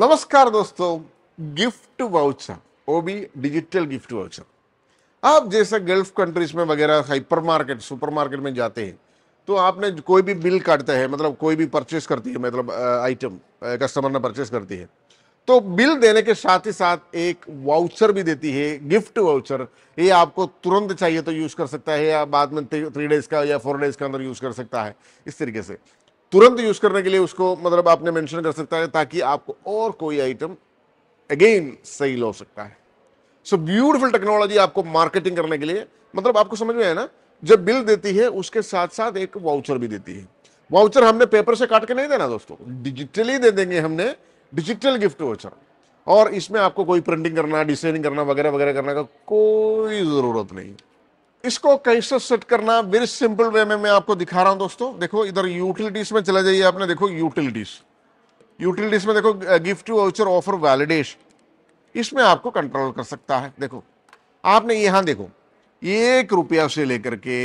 नमस्कार दोस्तों gift voucher वो भी डिजिटल गिफ्ट वाउचर आप जैसे गल्फ कंट्रीज में वगैरह हाइपर मार्केट सुपर मार्केट में जाते हैं तो आपने कोई भी बिल काटता है मतलब कोई भी परचेस करती है मतलब आइटम कस्टमर ने परचेस करती है तो बिल देने के साथ ही साथ एक वाउचर भी देती है गिफ्ट वाउचर ये आपको तुरंत चाहिए तो यूज़ कर सकता है या बाद में थ्री डेज़ का या फोर डेज़ का अंदर यूज़ कर सकता है इस तरीके से तुरंत यूज करने के लिए उसको मतलब आपने मेंशन कर सकता है ताकि आपको और कोई आइटम अगेन सही हो सकता है सो ब्यूटीफुल टेक्नोलॉजी आपको मार्केटिंग करने के लिए मतलब आपको समझ में आया ना जब बिल देती है उसके साथ साथ एक वाउचर भी देती है वाउचर हमने पेपर से काट के नहीं देना दोस्तों डिजिटली दे देंगे हमने डिजिटल गिफ्ट वाउचर और इसमें आपको कोई प्रिंटिंग करना डिजाइनिंग करना वगैरह वगैरह करने का कोई ज़रूरत नहीं इसको कैसे सेट करना वेरी सिंपल वे में मैं आपको दिखा रहा हूं दोस्तों देखो इधर यूटिलिटीज में चला जाइए आपने देखो यूटिलिटीज यूटिलिटीज में देखो gift to voucher offer validation इसमें आपको कंट्रोल कर सकता है देखो आपने यहां देखो एक रुपया से लेकर के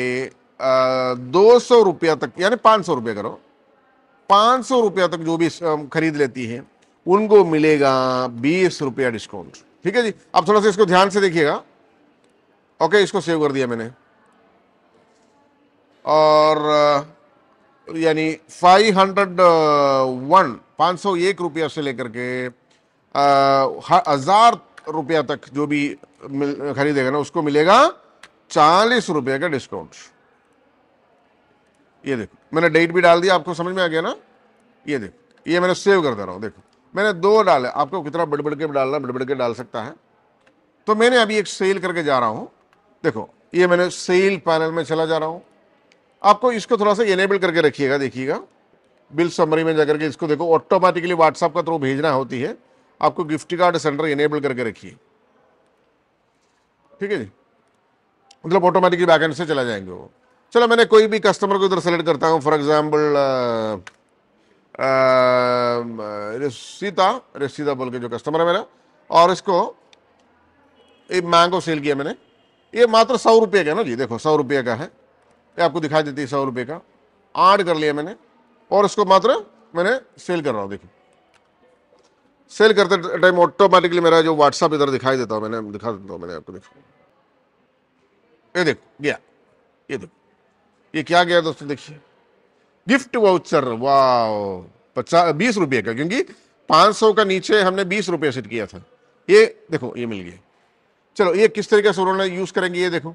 दो सौ रुपया तक यानी पाँच सौ रुपया करो पाँच सौ रुपया तक जो भी खरीद लेती है उनको मिलेगा बीस रुपया डिस्काउंट ठीक है जी आप थोड़ा सा इसको ध्यान से देखिएगा ओके इसको सेव कर दिया मैंने और यानी फाइव हंड्रेड वन पाँच सौ एक रुपया से लेकर के हज़ार रुपया तक जो भी खरीदेगा ना उसको मिलेगा चालीस रुपये का डिस्काउंट ये देखो मैंने डेट भी डाल दिया आपको समझ में आ गया ना ये देखो ये मैंने सेव कर दे रहा हूँ देखो मैंने दो डाले आपको कितना बड़बड़ के डालना बड़बड़ के डाल सकता है तो मैंने अभी एक सेल करके जा रहा हूँ देखो ये मैंने सेल पैनल में चला जा रहा हूँ आपको इसको थोड़ा सा इनेबल करके रखिएगा देखिएगा बिल समरी में जाकर के इसको देखो ऑटोमेटिकली व्हाट्सअप का थ्रू भेजना होती है आपको गिफ्ट कार्ड सेंटर इनेबल करके रखिए ठीक है जी मतलब ऑटोमेटिकली बैकेंड से चला जाएंगे वो चलो मैंने कोई भी कस्टमर को इधर सेलेक्ट करता हूँ फॉर एग्जाम्पल रसीदा रसीदा बोल के जो कस्टमर है मेरा और इसको एक मैंगो सेल किया मैंने ये मात्र सौ रुपये का ना जी देखो सौ रुपये का है ये आपको दिखाई देती है सौ रुपये का आठ कर लिया मैंने और इसको मात्र मैंने सेल कर रहा हूँ देखिए सेल करते टाइम ऑटोमेटिकली मेरा जो व्हाट्सअप इधर दिखाई देता हूँ मैंने दिखा देता हूँ मैंने आपको देखो ये देखो गया ये देखो ये क्या गया दोस्तों देखिए गिफ्ट वाउचर वाओ पचास बीस रुपये का क्योंकि पाँच सौ का नीचे हमने बीस रुपये सेट किया था ये देखो ये मिल गया चलो ये किस तरीके से उन्होंने यूज़ करेंगे ये देखो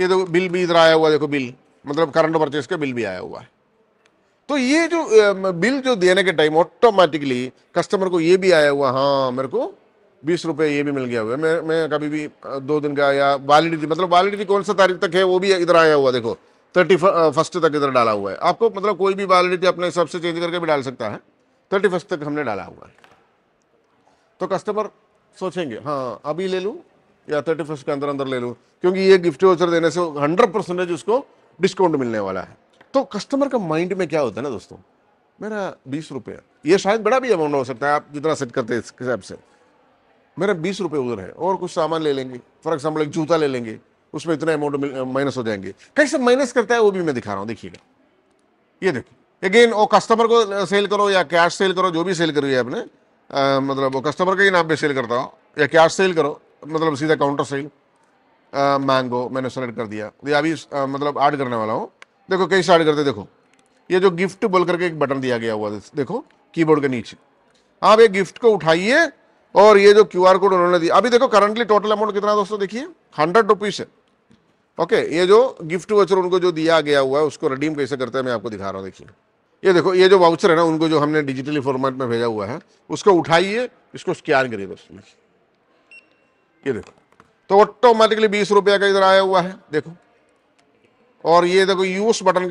ये देखो बिल भी इधर आया हुआ देखो बिल मतलब करंट परचेज का बिल भी आया हुआ है तो ये जो बिल जो देने के टाइम ऑटोमेटिकली कस्टमर को ये भी आया हुआ हाँ मेरे को बीस रुपये ये भी मिल गया हुआ मैं मैं कभी भी दो दिन का या वैलिडिटी मतलब वैलिडिटी कौन सा तारीख तक है वो भी इधर आया हुआ देखो थर्टी फर्स्ट तक इधर डाला हुआ है आपको मतलब कोई भी वैलिडिटी अपने हिसाब से चेंज करके भी डाल सकता है थर्टी फर्स्ट तक हमने डाला हुआ है तो कस्टमर सोचेंगे हाँ अभी ले लूँ या थर्टी फर्स्ट के अंदर अंदर ले लूँ क्योंकि ये गिफ्ट वाउचर देने से हंड्रेड परसेंटेज उसको डिस्काउंट मिलने वाला है तो कस्टमर का माइंड में क्या होता है ना दोस्तों मेरा बीस रुपये ये शायद बड़ा भी अमाउंट हो सकता है आप जितना सेट करते हैं इस हिसाब से मेरा बीस रुपये उधर है और कुछ सामान ले लेंगे फॉर एग्जाम्पल एक जूता ले लेंगे उसमें इतना अमाउंट माइनस हो जाएंगे कैसे माइनस करता है वो भी मैं दिखा रहा हूँ देखिएगा ये देखिए अगेन वो कस्टमर को सेल करो या कैश सेल करो जो भी सेल है आपने आ, मतलब वो कस्टमर का ही नाम पे सेल करता हो या कैश सेल करो मतलब सीधा काउंटर सेल मैंगो मैंने सेलेक्ट कर दिया ये अभी मतलब ऐड करने वाला हूँ देखो कैसे ऐड करते देखो ये जो गिफ्ट बोल करके एक बटन दिया गया हुआ देखो कीबोर्ड के नीचे आप ये गिफ्ट को उठाइए और ये जो क्यू आर कोड उन्होंने दिया अभी देखो करंटली टोटल अमाउंट कितना दोस्तों देखिए हंड्रेड रुपीज़ है ओके ये जो गिफ्ट वाउचर उनको जो दिया गया हुआ है उसको रिडीम कैसे करते हैं मैं आपको दिखा रहा हूँ देखिए ये देखो ये जो वाउचर है ना उनको जो हमने डिजिटली फॉर्मेट में भेजा हुआ है उसको उठाइए इसको स्कैन करिए दोस्तों ये देखो तो ऑटोमेटिकली बीस रुपया का इधर आया हुआ है देखो और ये देखो यूस बटन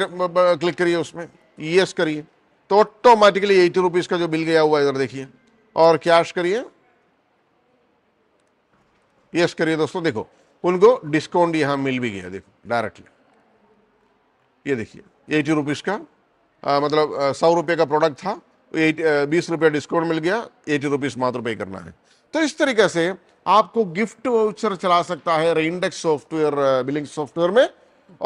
क्लिक करिए उसमें यस करिए तो ऑटोमेटिकली एटी रुपीज का जो बिल गया हुआ इधर देखिए और कैश करिए यस करिए दोस्तों देखो उनको डिस्काउंट यहाँ मिल भी गया देखो डायरेक्टली ये देखिए एटी रुपीज़ का आ, मतलब सौ रुपये का प्रोडक्ट था बीस रुपये डिस्काउंट मिल गया एटी रुपीज़ मात्र पे करना है तो इस तरीके से आपको गिफ्ट वाउचर चला सकता है रेइंडेक्स सॉफ्टवेयर बिलिंग सॉफ्टवेयर में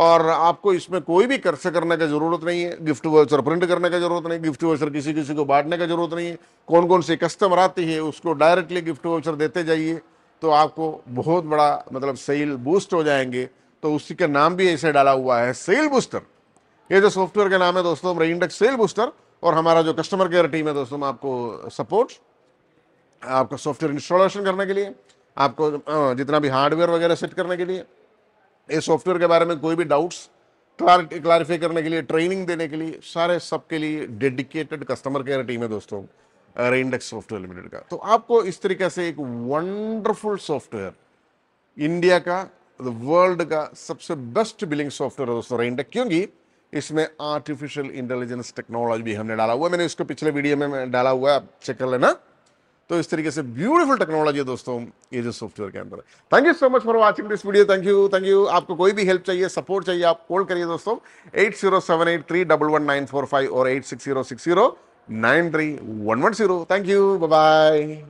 और आपको इसमें कोई भी खर्च करने का जरूरत नहीं है गिफ्ट वाउचर प्रिंट करने का जरूरत नहीं गिफ्ट वाउचर किसी किसी को बांटने का जरूरत नहीं है कौन कौन से कस्टमर आते हैं उसको डायरेक्टली गिफ्ट वाउचर देते जाइए तो आपको बहुत बड़ा मतलब सेल बूस्ट हो जाएंगे तो उसी का नाम भी ऐसे डाला हुआ है सेल बूस्टर ये जो सॉफ्टवेयर का नाम है दोस्तों रेइंडेक्स सेल बूस्टर और हमारा जो कस्टमर केयर टीम है दोस्तों आपको सपोर्ट आपका सॉफ्टवेयर इंस्टॉलेशन करने के लिए आपको जितना भी हार्डवेयर वगैरह सेट करने के लिए ये सॉफ्टवेयर के बारे में कोई भी डाउट्स क्लैरिफाई करने के लिए ट्रेनिंग देने के लिए सारे सब के लिए डेडिकेटेड कस्टमर केयर टीम है दोस्तों रेइंडेक्स सॉफ्टवेयर लिमिटेड का तो आपको इस तरीके से एक वंडरफुल सॉफ्टवेयर इंडिया का वर्ल्ड का सबसे बेस्ट बिलिंग सॉफ्टवेयर है दोस्तों रेइंडेक्स क्योंकि इसमें आर्टिफिशियल इंटेलिजेंस टेक्नोलॉजी भी हमने डाला हुआ है मैंने इसको पिछले वीडियो में डाला हुआ है आप चेक कर लेना तो इस तरीके से ब्यूटीफुल टेक्नोलॉजी है दोस्तों ये जो सॉफ्टवेयर के अंदर thank you so much for watching this video thank you thank you आपको कोई भी हेल्प चाहिए सपोर्ट चाहिए आप कॉल करिए दोस्तों eight zero seven eight three double one nine four five और eight six zero six zero nine three one one zero thank you bye